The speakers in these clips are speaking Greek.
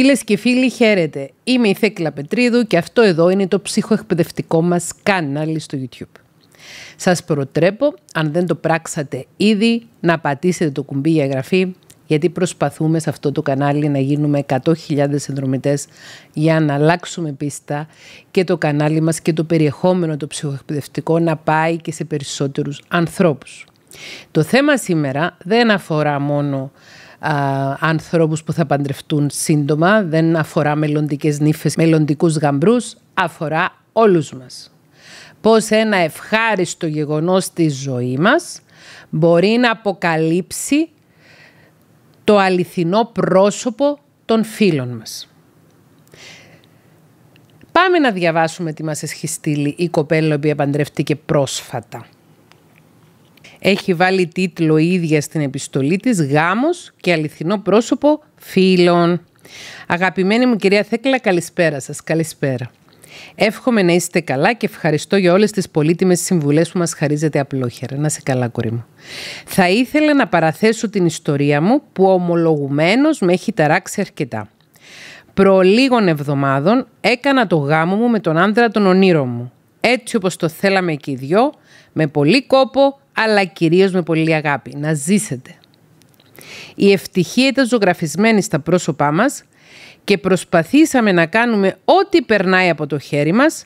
Φίλες και φίλοι, χαίρετε. Είμαι η Θέκλα Πετρίδου και αυτό εδώ είναι το ψυχοεκπαιδευτικό μας κανάλι στο YouTube. Σας προτρέπω, αν δεν το πράξατε ήδη, να πατήσετε το κουμπί για εγγραφή, γιατί προσπαθούμε σε αυτό το κανάλι να γίνουμε 100.000 συνδρομητές για να αλλάξουμε πίστα και το κανάλι μας και το περιεχόμενο το ψυχοεκπαιδευτικό να πάει και σε περισσότερους ανθρώπους. Το θέμα σήμερα δεν αφορά μόνο άνθρωπους που θα παντρευτούν σύντομα. Δεν αφορά μελλοντικές νύφες, μελλοντικούς γαμπρούς. Αφορά όλους μας. Πώς ένα ευχάριστο γεγονός στη ζωή μας μπορεί να αποκαλύψει το αληθινό πρόσωπο των φίλων μας. Πάμε να διαβάσουμε τι μας στείλει η κοπέλα που παντρεύτηκε πρόσφατα έχει βάλει τίτλο η ίδια στην επιστολή της «Γάμος και αληθινό πρόσωπο φίλων». Αγαπημένη μου κυρία Θέκλα, καλησπέρα σας. Καλησπέρα. Εύχομαι να είστε καλά και ευχαριστώ για όλες τις πολύτιμες συμβουλές που μας χαρίζετε απλόχερα. Να σε καλά, κορή μου. Θα ήθελα να παραθέσω την ιστορία μου που ομολογουμένως με έχει ταράξει αρκετά. Προ εβδομάδων έκανα το γάμο μου με τον άντρα των ονείρων μου. Έτσι όπως το θέλαμε και οι με πολύ κόπο, αλλά κυρίως με πολύ αγάπη. Να ζήσετε. Η ευτυχία ήταν ζωγραφισμένη στα πρόσωπά μας και προσπαθήσαμε να κάνουμε ό,τι περνάει από το χέρι μας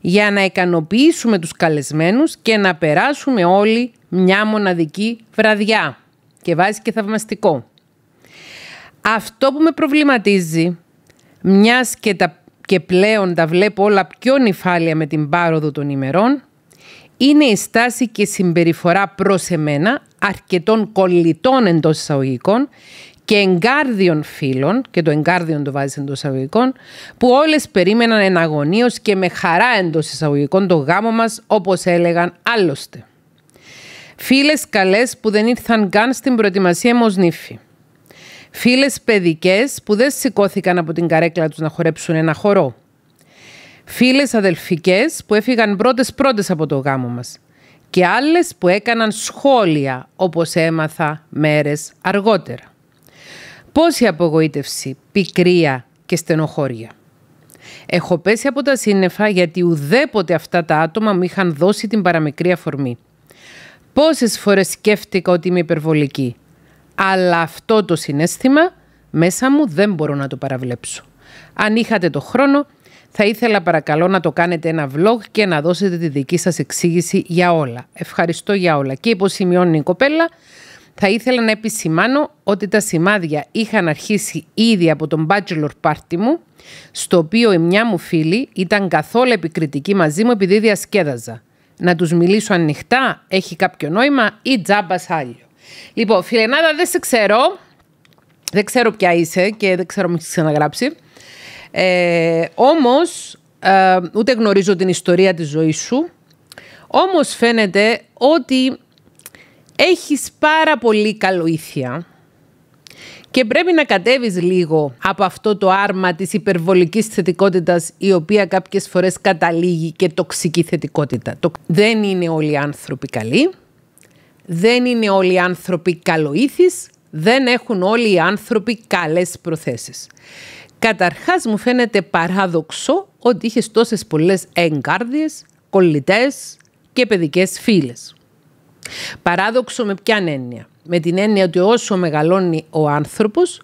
για να ικανοποιήσουμε τους καλεσμένους και να περάσουμε όλοι μια μοναδική βραδιά. Και βάζει και θαυμαστικό. Αυτό που με προβληματίζει, μιας και, τα, και πλέον τα βλέπω όλα πιο νυφάλια με την πάροδο των ημερών, είναι η στάση και συμπεριφορά προς εμένα αρκετών κολλητών εντός εισαγωγικών και εγκάρδιων φίλων, και το εγκάρδιον το βάζεις εντός εισαγωγικών, που όλες περίμεναν εναγωνίως και με χαρά εντός εισαγωγικών το γάμο μας, όπως έλεγαν άλλωστε. Φίλες καλές που δεν ήρθαν καν στην προετοιμασία μου ως νύφη. Φίλες παιδικές που δεν σηκώθηκαν από την καρέκλα τους να χορέψουν ένα χορό. Φίλες αδελφικές που έφυγαν πρώτες πρώτες από το γάμο μας και άλλες που έκαναν σχόλια όπως έμαθα μέρες αργότερα. Πόση απογοήτευση, πικρία και στενοχώρια. Έχω πέσει από τα σύννεφα γιατί ουδέποτε αυτά τα άτομα μου είχαν δώσει την παραμικρή αφορμή. Πόσες φορές σκέφτηκα ότι είμαι υπερβολική. Αλλά αυτό το συνέστημα μέσα μου δεν μπορώ να το παραβλέψω. Αν είχατε το χρόνο, θα ήθελα παρακαλώ να το κάνετε ένα vlog και να δώσετε τη δική σας εξήγηση για όλα. Ευχαριστώ για όλα. Και υποσημειώνει η κοπέλα, θα ήθελα να επισημάνω ότι τα σημάδια είχαν αρχίσει ήδη από τον bachelor party μου, στο οποίο η μια μου φίλη ήταν καθόλου επικριτική μαζί μου επειδή διασκέδαζα. Να τους μιλήσω ανοιχτά, έχει κάποιο νόημα ή τζάμπας άλλο. Λοιπόν, φιλενάδα δεν σε ξέρω, δεν ξέρω ποια είσαι και δεν ξέρω μου έχεις ξαναγράψει. Ε, όμως, ε, ούτε γνωρίζω την ιστορία της ζωής σου, όμως φαίνεται ότι έχεις πάρα πολύ καλοήθεια και πρέπει να κατέβεις λίγο από αυτό το άρμα της υπερβολικής θετικότητας η οποία κάποιες φορές καταλήγει και τοξική θετικότητα. Δεν είναι όλοι οι άνθρωποι καλοί, δεν είναι όλοι οι άνθρωποι καλοήθεις δεν έχουν όλοι οι άνθρωποι καλές προθέσεις. Καταρχάς μου φαίνεται παράδοξο ότι είχες τόσες πολλές εγκάρδιες, κολλητές και παιδικές φίλες. Παράδοξο με ποια έννοια. Με την έννοια ότι όσο μεγαλώνει ο άνθρωπος,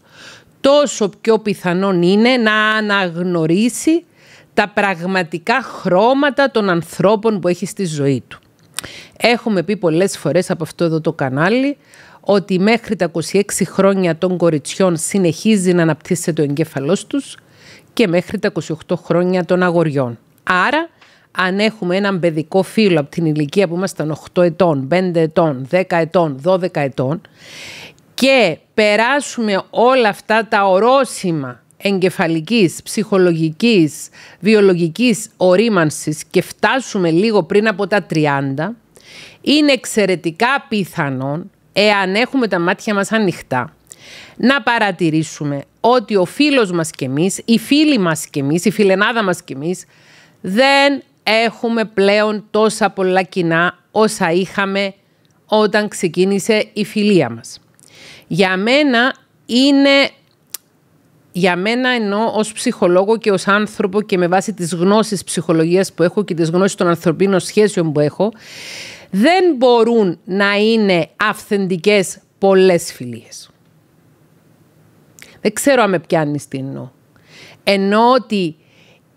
τόσο πιο πιθανόν είναι να αναγνωρίσει τα πραγματικά χρώματα των ανθρώπων που έχει στη ζωή του. Έχουμε πει πολλές φορές από αυτό εδώ το κανάλι ότι μέχρι τα 26 χρόνια των κοριτσιών συνεχίζει να αναπτύσσεται ο εγκέφαλός τους και μέχρι τα 28 χρόνια των αγοριών. Άρα, αν έχουμε έναν παιδικό φίλο από την ηλικία που ήμασταν 8 ετών, 5 ετών, 10 ετών, 12 ετών και περάσουμε όλα αυτά τα ορόσημα εγκεφαλικής, ψυχολογικής, βιολογικής ορίμανσης και φτάσουμε λίγο πριν από τα 30, είναι εξαιρετικά πιθανόν εάν έχουμε τα μάτια μας ανοιχτά, να παρατηρήσουμε ότι ο φίλος μας και εμείς, οι φίλοι μας και εμείς, η φιλενάδα μας και εμείς, δεν έχουμε πλέον τόσα πολλά κοινά όσα είχαμε όταν ξεκίνησε η φιλία μας. Για μένα είναι, για μένα ενώ ως ψυχολόγο και ως άνθρωπο και με βάση τις γνώσεις ψυχολογίας που έχω και τις γνώσεις των ανθρωπίνων σχέσεων που έχω, δεν μπορούν να είναι αυθεντικές πολλές φιλίες. Δεν ξέρω αν με πιάνεις τι εννοώ. Ενώ ότι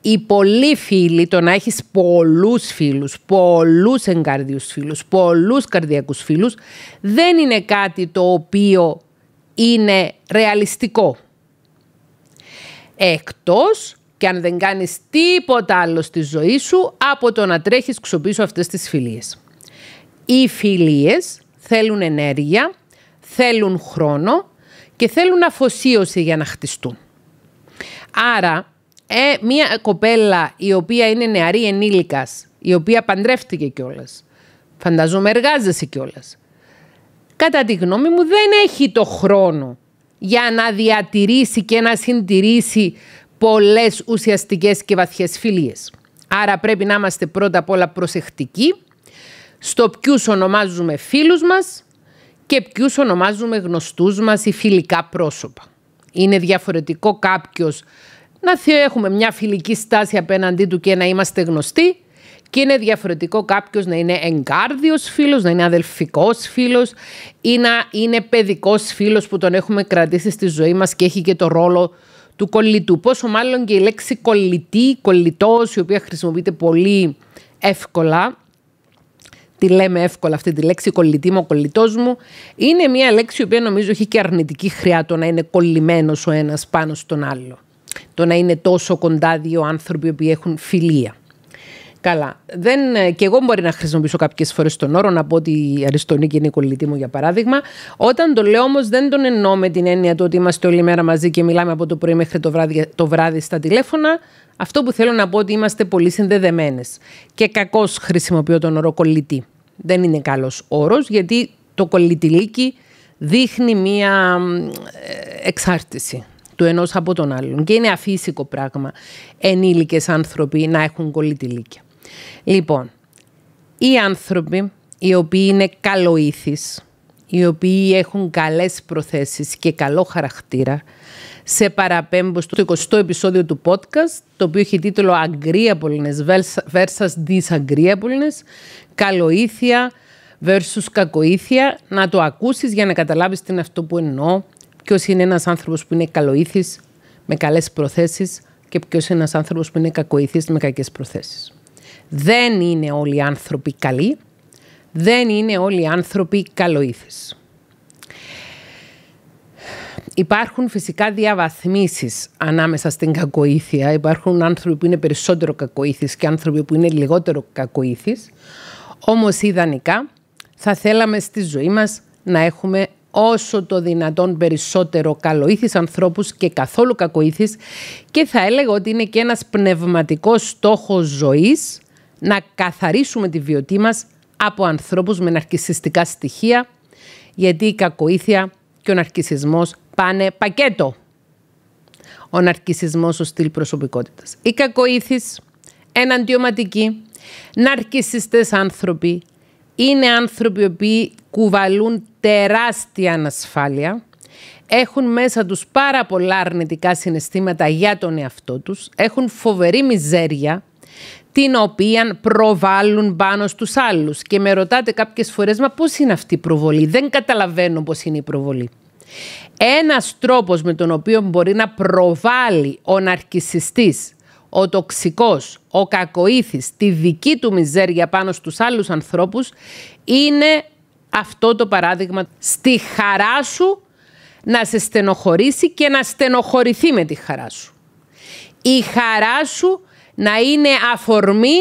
οι πολλοί φίλοι, το να έχεις πολλούς φίλους, πολλούς εγκάρδιους φίλους, πολλούς καρδιακούς φίλους, δεν είναι κάτι το οποίο είναι ρεαλιστικό. Εκτός και αν δεν κάνεις τίποτα άλλο στη ζωή σου από το να τρέχεις ξοπίσω αυτές τις φιλίες οι φιλίες θέλουν ενέργεια, θέλουν χρόνο και θέλουν αφοσίωση για να χτιστούν. Άρα, ε, μια κοπέλα η οποία είναι νεαρή ενήλικας, η οποία παντρεύτηκε κιόλας. φανταζόμαι εργάζεσαι κιόλας. κατά τη γνώμη μου δεν έχει το χρόνο για να διατηρήσει και να συντηρήσει πολλές ουσιαστικές και βαθιές φιλίες. Άρα πρέπει να είμαστε πρώτα απ' όλα προσεκτικοί στο ποιους ονομάζουμε φίλους μας και ποιους ονομάζουμε γνωστούς μας ή φιλικά πρόσωπα. Είναι διαφορετικό κάποιος να έχουμε μια φιλική στάση απέναντί του και να είμαστε γνωστοί και είναι διαφορετικό κάποιος να είναι εγκάρδιος φίλος, να είναι αδελφικός φίλος ή να είναι παιδικός φίλος που τον έχουμε κρατήσει στη ζωή μας και έχει και το ρόλο του κολλητού. Πόσο μάλλον και η λέξη κολλητή, κολλητός, η οποία χρησιμοποιείται πολύ εύκολα τη λέμε εύκολα αυτή τη λέξη, κολλητή μου, κολλητός μου. Είναι μια λέξη η οποία νομίζω έχει και αρνητική χρειά το να είναι κολλημένος ο ένας πάνω στον άλλο. Το να είναι τόσο κοντά δύο άνθρωποι που έχουν φιλία. Καλά. Δεν, ε, και εγώ μπορεί να χρησιμοποιήσω κάποιες φορές τον όρο να πω ότι η Αριστονίκη είναι η κολλητή μου, για παράδειγμα. Όταν το λέω όμως, δεν τον εννοώ με την έννοια του ότι είμαστε όλη μέρα μαζί και μιλάμε από το πρωί μέχρι το βράδυ, στα τηλέφωνα. Αυτό που θέλω να πω ότι είμαστε πολύ συνδεδεμένες. Και κακώς χρησιμοποιώ τον όρο κολλητή. Δεν είναι καλός όρος, γιατί το κολλητηλίκι δείχνει μία ε, εξάρτηση του ενός από τον άλλον. Και είναι αφύσικο πράγμα ενήλικες άνθρωποι να έχουν κολλητηλίκια. Λοιπόν, οι άνθρωποι οι οποίοι είναι καλοήθεις, οι οποίοι έχουν καλές προθέσεις και καλό χαρακτήρα, σε παραπέμπω στο 20ο επεισόδιο του podcast, το οποίο έχει τίτλο Agreeableness versus Disagreeableness, καλοήθεια versus κακοήθεια, να το ακούσεις για να καταλάβεις τι είναι αυτό που εννοώ, ποιος είναι ένας άνθρωπος που είναι καλοήθης, με καλές προθέσεις και ποιος είναι ένας άνθρωπος που είναι κακοήθης με κακές προθέσεις. Δεν είναι όλοι οι άνθρωποι καλοί, δεν είναι όλοι οι άνθρωποι καλοήθες. Υπάρχουν φυσικά διαβαθμίσεις ανάμεσα στην κακοήθεια. Υπάρχουν άνθρωποι που είναι περισσότερο κακοήθεις και άνθρωποι που είναι λιγότερο κακοήθεις. Όμως ιδανικά θα θέλαμε στη ζωή μας να έχουμε όσο το δυνατόν περισσότερο καλοήθεις ανθρώπους και καθόλου κακοήθεις και θα έλεγα ότι είναι και ένας πνευματικός στόχος ζωής να καθαρίσουμε τη βιωτή μας από ανθρώπους με ναρκισιστικά στοιχεία, γιατί η κακοήθεια και ο ναρκισισμός πάνε πακέτο. Ο ναρκισισμός ως στυλ προσωπικότητας. Οι κακοήθεις, εναντιωματικοί, ναρκισιστές άνθρωποι, είναι άνθρωποι οι οποίοι κουβαλούν τεράστια ανασφάλεια, έχουν μέσα τους πάρα πολλά αρνητικά συναισθήματα για τον εαυτό τους, έχουν φοβερή μιζέρια, την οποία προβάλλουν πάνω στους άλλους. Και με ρωτάτε κάποιες φορές, μα πώς είναι αυτή η προβολή. Δεν καταλαβαίνω πώς είναι η προβολή. Ένας τρόπος με τον οποίο μπορεί να προβάλλει ο ναρκισιστής, ο τοξικός, ο κακοήθης, τη δική του μιζέρια πάνω στους άλλους ανθρώπους, είναι αυτό το παράδειγμα στη χαρά σου να σε στενοχωρήσει και να στενοχωρηθεί με τη χαρά σου. Η χαρά σου να είναι αφορμή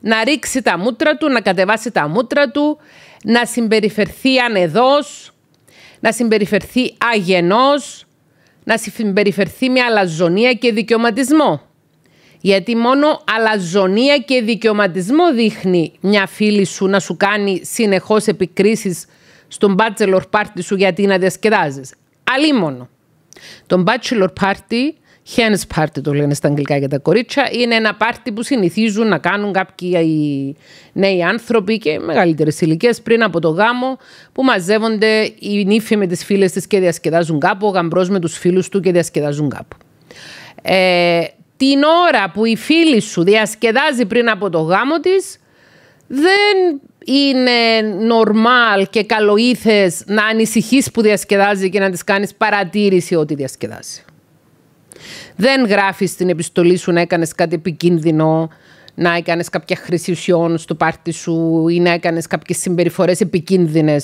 να ρίξει τα μούτρα του, να κατεβάσει τα μούτρα του, να συμπεριφερθεί ανεδός, να συμπεριφερθεί αγενός, να συμπεριφερθεί με αλαζονία και δικαιωματισμό. Γιατί μόνο αλαζονία και δικαιωματισμό δείχνει μια φίλη σου να σου κάνει συνεχώς επικρίσεις στον bachelor party σου γιατί να διασκεδάζεις. μόνο. τον bachelor party Hens party το λένε στα αγγλικά για τα κορίτσια. Είναι ένα πάρτι που συνηθίζουν να κάνουν κάποιοι νέοι άνθρωποι και μεγαλύτερες ηλικίες πριν από το γάμο, που μαζεύονται οι νύφοι με τις φίλες της και διασκεδάζουν κάπου, ο γαμπρός με τους φίλους του και διασκεδάζουν κάπου. Ε, την ώρα που η φίλη σου διασκεδάζει πριν από το γάμο της, δεν είναι νορμάλ και καλοήθες να ανησυχείς που διασκεδάζει και να της κάνεις παρατήρηση ότι διασκεδάζει. Δεν γράφεις στην επιστολή σου να έκανες κάτι επικίνδυνο, να έκανες κάποια χρήση ουσιών στο πάρτι σου ή να έκανες κάποιες συμπεριφορές επικίνδυνες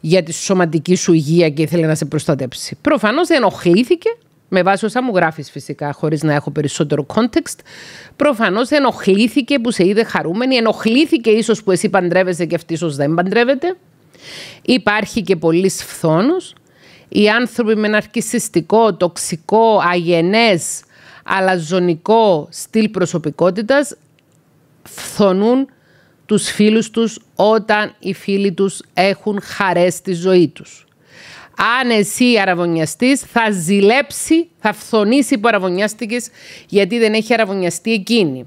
για τη σωματική σου υγεία και ήθελε να σε προστατέψει. Προφανώς ενοχλήθηκε με βάση όσα μου γράφεις φυσικά, χωρίς να έχω περισσότερο context. Προφανώς ενοχλήθηκε που σε είδε χαρούμενη, ενοχλήθηκε ίσως που εσύ παντρεύεσαι και αυτής ίσω δεν παντρεύεται. Υπάρχει και πολύ φθόνος οι άνθρωποι με ναρκισιστικό, τοξικό, αγενές, αλαζονικό στυλ προσωπικότητας φθονούν τους φίλους τους όταν οι φίλοι τους έχουν χαρές στη ζωή τους. Αν εσύ θα ζηλέψει, θα φθονήσει που γιατί δεν έχει αραβωνιαστεί εκείνη.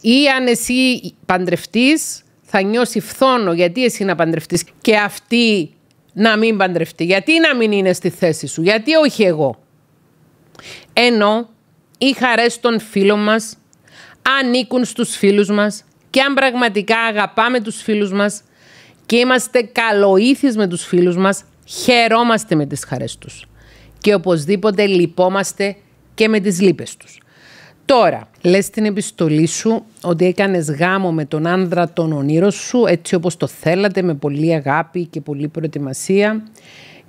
Ή αν εσύ παντρευτείς θα νιώσει φθόνο γιατί εσύ να παντρευτείς και αυτή να μην παντρευτεί. Γιατί να μην είναι στη θέση σου. Γιατί όχι εγώ. Ενώ οι χαρές των φίλων μας ανήκουν στους φίλους μας και αν πραγματικά αγαπάμε τους φίλους μας και είμαστε καλοήθεις με τους φίλους μας, χαιρόμαστε με τις χαρές τους. Και οπωσδήποτε λυπόμαστε και με τις λύπες τους. Τώρα, λες την επιστολή σου ότι έκανες γάμο με τον άνδρα των ονείρων σου έτσι όπως το θέλατε, με πολλή αγάπη και πολλή προετοιμασία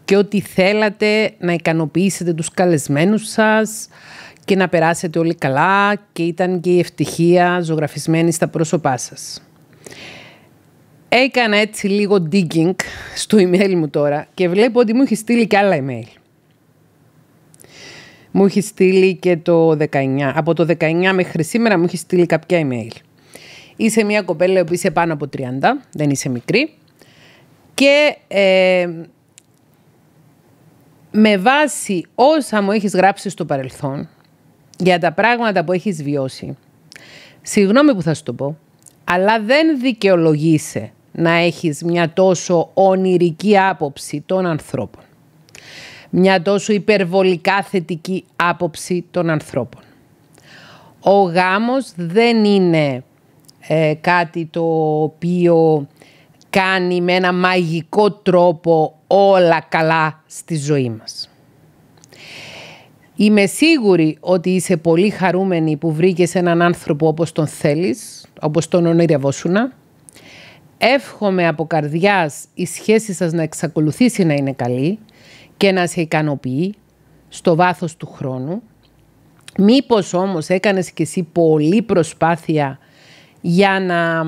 και ότι θέλατε να ικανοποιήσετε τους καλεσμένους σας και να περάσετε όλοι καλά και ήταν και η ευτυχία ζωγραφισμένη στα πρόσωπά σας. Έκανα έτσι λίγο digging στο email μου τώρα και βλέπω ότι μου έχεις στείλει και άλλα email. Μου έχει στείλει και το 19. Από το 19 μέχρι σήμερα μου έχει στείλει κάποια email. Είσαι μια κοπέλα που είσαι πάνω από 30, δεν είσαι μικρή. Και ε, με βάση όσα μου έχεις γράψει στο παρελθόν, για τα πράγματα που έχεις βιώσει, συγγνώμη που θα σου το πω, αλλά δεν δικαιολογείσαι να έχεις μια τόσο ονειρική άποψη των ανθρώπων μια τόσο υπερβολικά θετική άποψη των ανθρώπων. Ο γάμος δεν είναι ε, κάτι το οποίο κάνει με ένα μαγικό τρόπο όλα καλά στη ζωή μας. Είμαι σίγουρη ότι είσαι πολύ χαρούμενη που βρήκες έναν άνθρωπο όπως τον θέλεις, όπως τον ονειρευόσουνα. Εύχομαι από καρδιάς η σχέση σας να εξακολουθήσει να είναι καλή και να σε ικανοποιεί στο βάθος του χρόνου. Μήπως όμως έκανες και εσύ πολύ προσπάθεια για να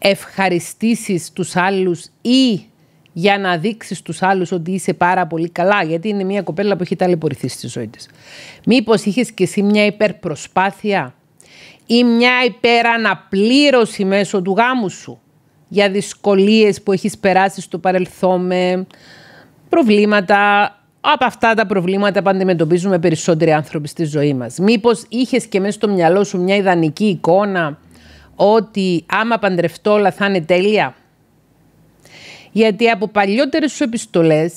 ευχαριστήσεις τους άλλους ή για να δείξεις τους άλλους ότι είσαι πάρα πολύ καλά, γιατί είναι μια κοπέλα που έχει ταλαιπωρηθεί στη ζωή της. Μήπως είχες και εσύ μια υπερπροσπάθεια ή μια υπεραναπλήρωση μέσω του γάμου σου για δυσκολίες που έχεις περάσει στο παρελθόν με προβλήματα. Από αυτά τα προβλήματα που αντιμετωπίζουμε περισσότεροι άνθρωποι στη ζωή μας. Μήπως είχες και μέσα στο μυαλό σου μια ιδανική εικόνα ότι άμα παντρευτώ όλα θα είναι τέλεια. Γιατί από παλιότερες σου επιστολές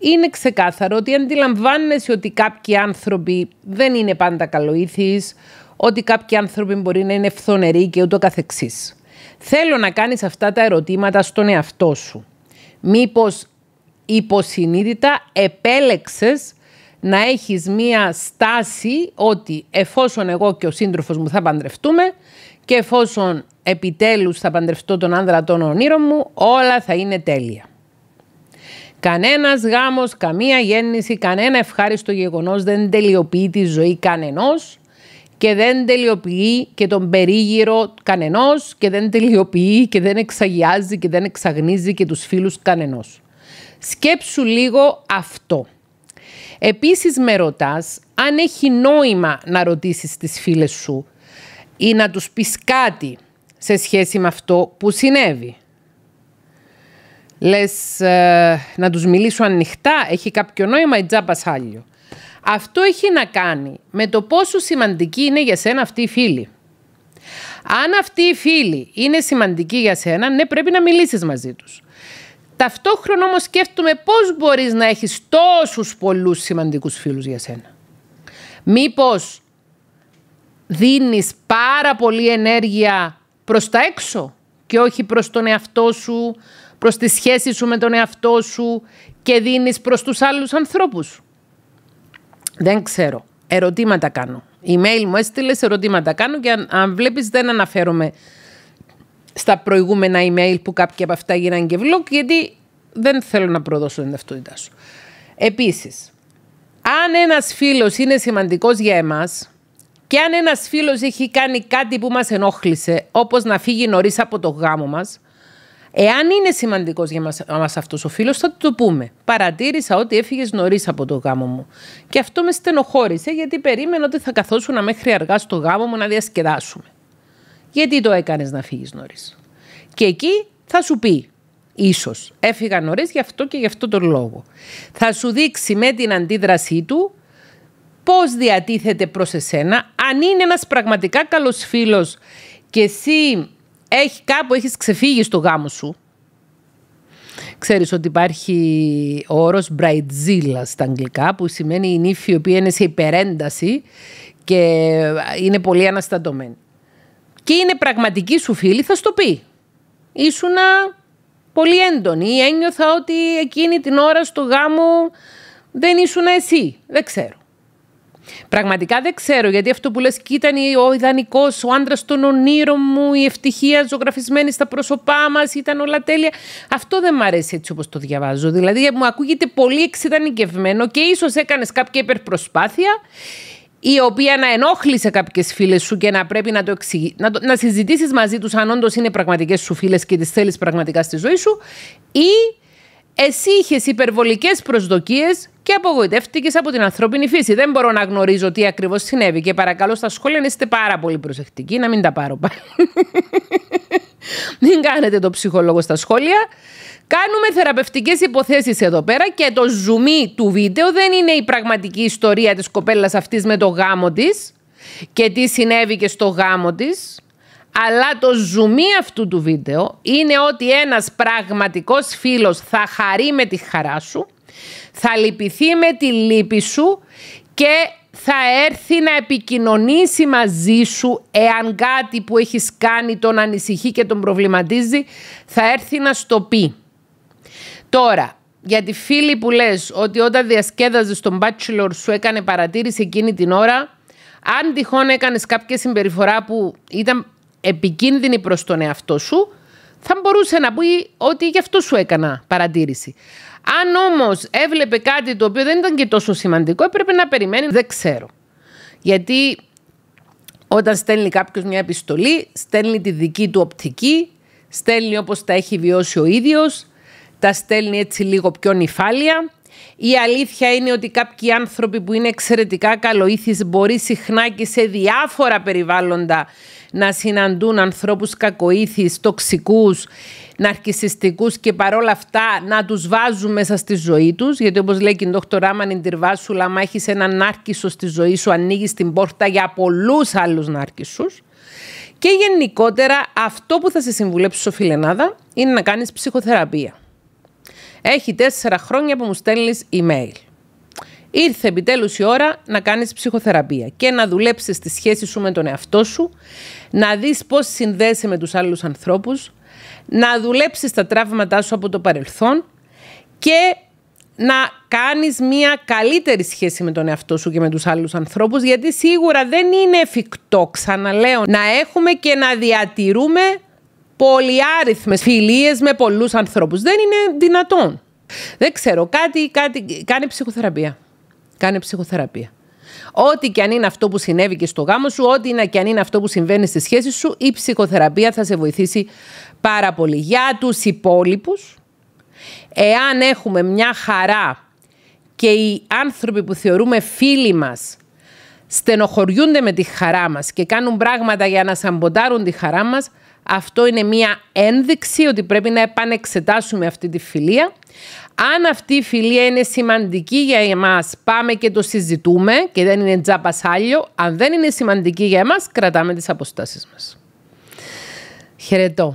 είναι ξεκάθαρο ότι αντιλαμβάνεσαι ότι κάποιοι άνθρωποι δεν είναι πάντα καλοήθεις, ότι κάποιοι άνθρωποι μπορεί να είναι φθονεροί και ούτω καθεξής. Θέλω να κάνεις αυτά τα ερωτήματα στον εαυτό σου. Μήπως υποσυνείδητα επέλεξες να έχεις μία στάση ότι εφόσον εγώ και ο σύντροφος μου θα παντρευτούμε και εφόσον επιτέλους θα παντρευτώ τον άνδρα των ονείρων μου, όλα θα είναι τέλεια. Κανένας γάμος, καμία γέννηση, κανένα ευχάριστο γεγονός δεν τελειοποιεί τη ζωή κανενός και δεν τελειοποιεί και τον περίγυρο κανενός και δεν τελειοποιεί και δεν εξαγιάζει και δεν εξαγνίζει και τους φίλους κανενός. Σκέψου λίγο αυτό. Επίσης με ρωτάς αν έχει νόημα να ρωτήσεις τις φίλες σου ή να τους πεις κάτι σε σχέση με αυτό που συνέβη. Λες ε, να τους μιλήσω ανοιχτά, έχει κάποιο νόημα ή τζάμπα Αυτό έχει να κάνει με το πόσο σημαντική είναι για σένα αυτή η φίλη. Αν αυτή η φίλη είναι σημαντική για σένα, ναι πρέπει να μιλήσεις μαζί τους. Ταυτόχρονα όμως σκέφτομαι πώς μπορείς να έχεις τόσους πολλούς σημαντικούς φίλους για σένα. Μήπως δίνεις πάρα πολλή ενέργεια προς τα έξω και όχι προς τον εαυτό σου, προς τη σχέση σου με τον εαυτό σου και δίνεις προς τους άλλους ανθρώπους. Δεν ξέρω. Ερωτήματα κάνω. Email μου έστειλες ερωτήματα κάνω και αν, αν βλέπεις δεν αναφέρομαι στα προηγούμενα email που κάποια από αυτά γίνανε και vlog, γιατί δεν θέλω να προδώσω την ταυτότητά σου. Επίσης, αν ένας φίλος είναι σημαντικός για εμάς και αν ένας φίλος έχει κάνει κάτι που μας ενόχλησε, όπως να φύγει νωρίς από το γάμο μας, εάν είναι σημαντικός για μας, αυτός ο φίλος, θα του το πούμε. Παρατήρησα ότι έφυγες νωρίς από το γάμο μου. Και αυτό με στενοχώρησε γιατί περίμενα ότι θα καθόσουν μέχρι αργά στο γάμο μου να διασκεδάσουμε γιατί το έκανες να φύγεις νωρίς. Και εκεί θα σου πει, ίσως, έφυγα νωρίς γι' αυτό και γι' αυτό τον λόγο. Θα σου δείξει με την αντίδρασή του πώς διατίθεται προς εσένα, αν είναι ένας πραγματικά καλός φίλος και εσύ έχει, κάπου έχεις ξεφύγει στο γάμο σου, Ξέρεις ότι υπάρχει ο όρος «μπραϊτζίλα» στα αγγλικά που σημαίνει η νύφη η οποία είναι σε υπερένταση και είναι πολύ αναστατωμένη και είναι πραγματική σου φίλη, θα το πει. Ήσουνα πολύ έντονη ή ένιωθα ότι εκείνη την ώρα στο γάμο δεν ήσουν εσύ. Δεν ξέρω. Πραγματικά δεν ξέρω, γιατί αυτό που λες και ήταν ο ιδανικός, ο άντρας των ονείρων μου, η ευτυχία ζωγραφισμένη στα πρόσωπά μας, ήταν όλα τέλεια. Αυτό δεν μ' αρέσει έτσι όπως το διαβάζω. Δηλαδή μου ακούγεται πολύ εξειδανικευμένο και ίσως έκανες κάποια υπερπροσπάθεια η οποία να ενόχλησε κάποιες φίλες σου και να πρέπει να το να, να συζητήσεις μαζί τους αν όντως είναι πραγματικές σου φίλες και τις θέλεις πραγματικά στη ζωή σου, ή εσύ είχες υπερβολικές προσδοκίες και απογοητεύτηκες από την ανθρώπινη φύση. Δεν μπορώ να γνωρίζω τι ακριβώς συνέβη και παρακαλώ στα σχόλια να είστε πάρα πολύ προσεκτικοί, να μην τα πάρω πάλι. μην κάνετε το ψυχολόγο στα σχόλια. Κάνουμε θεραπευτικές υποθέσεις εδώ πέρα και το ζουμί του βίντεο δεν είναι η πραγματική ιστορία της κοπέλας αυτής με το γάμο της και τι συνέβη και στο γάμο της. Αλλά το ζουμί αυτού του βίντεο είναι ότι ένας πραγματικός φίλος θα χαρεί με τη χαρά σου, θα λυπηθεί με τη λύπη σου και θα έρθει να επικοινωνήσει μαζί σου εάν κάτι που έχεις κάνει τον ανησυχεί και τον προβληματίζει, θα έρθει να στο πει. Τώρα, για τη φίλη που λες ότι όταν διασκέδαζες τον bachelor σου έκανε παρατήρηση εκείνη την ώρα, αν τυχόν έκανες κάποια συμπεριφορά που ήταν επικίνδυνη προς τον εαυτό σου, θα μπορούσε να πει ότι γι' αυτό σου έκανα παρατήρηση. Αν όμως έβλεπε κάτι το οποίο δεν ήταν και τόσο σημαντικό, έπρεπε να περιμένει. Δεν ξέρω. Γιατί όταν στέλνει κάποιος μια επιστολή, στέλνει τη δική του οπτική, στέλνει όπως τα έχει βιώσει ο ίδιος, τα στέλνει έτσι λίγο πιο νυφάλια. Η αλήθεια είναι ότι κάποιοι άνθρωποι που είναι εξαιρετικά καλοήθης... μπορεί συχνά και σε διάφορα περιβάλλοντα να συναντούν ανθρώπους κακοήθεις, τοξικούς, ναρκισιστικούς και παρόλα αυτά να τους βάζουν μέσα στη ζωή τους. Γιατί όπως λέει και η Δόκτωρ Μανιν Τυρβάσουλα, άμα έχεις έναν νάρκισο στη ζωή σου ανοίγεις την πόρτα για πολλούς άλλους νάρκισους. Και γενικότερα αυτό που θα σε συμβουλέψω, Φιλενάδα, είναι να κάνεις ψυχοθεραπεία. Έχει τέσσερα χρόνια που μου στέλνεις email. Ήρθε επιτέλους η ώρα να κάνεις ψυχοθεραπεία και να δουλέψεις τη σχέση σου με τον εαυτό σου, να δεις πώς συνδέεσαι με τους άλλους ανθρώπους, να δουλέψεις τα τραύματά σου από το παρελθόν και να κάνεις μια καλύτερη σχέση με τον εαυτό σου και με τους άλλους ανθρώπους γιατί σίγουρα δεν είναι εφικτό, ξαναλέω, να έχουμε και να διατηρούμε πολυάριθμες φιλίες με πολλούς ανθρώπους. Δεν είναι δυνατόν. Δεν ξέρω, κάτι, κάτι, κάνε ψυχοθεραπεία. Κάνε ψυχοθεραπεία. Ό,τι και αν είναι αυτό που συνέβη και στο γάμο σου, ό,τι και αν είναι αυτό που συμβαίνει στη σχέση σου, η ψυχοθεραπεία θα σε βοηθήσει πάρα πολύ. Για τους υπόλοιπους, εάν έχουμε μια χαρά και οι άνθρωποι που θεωρούμε φίλοι μας στενοχωριούνται με τη χαρά μας και κάνουν πράγματα για να σαμποντάρουν τη χαρά μας, αυτό είναι μία ένδειξη ότι πρέπει να επανεξετάσουμε αυτή τη φιλία. Αν αυτή η φιλία είναι σημαντική για εμάς, πάμε και το συζητούμε και δεν είναι τζάπα σάλιο. Αν δεν είναι σημαντική για εμάς, κρατάμε τις αποστάσεις μας. Χαιρετώ.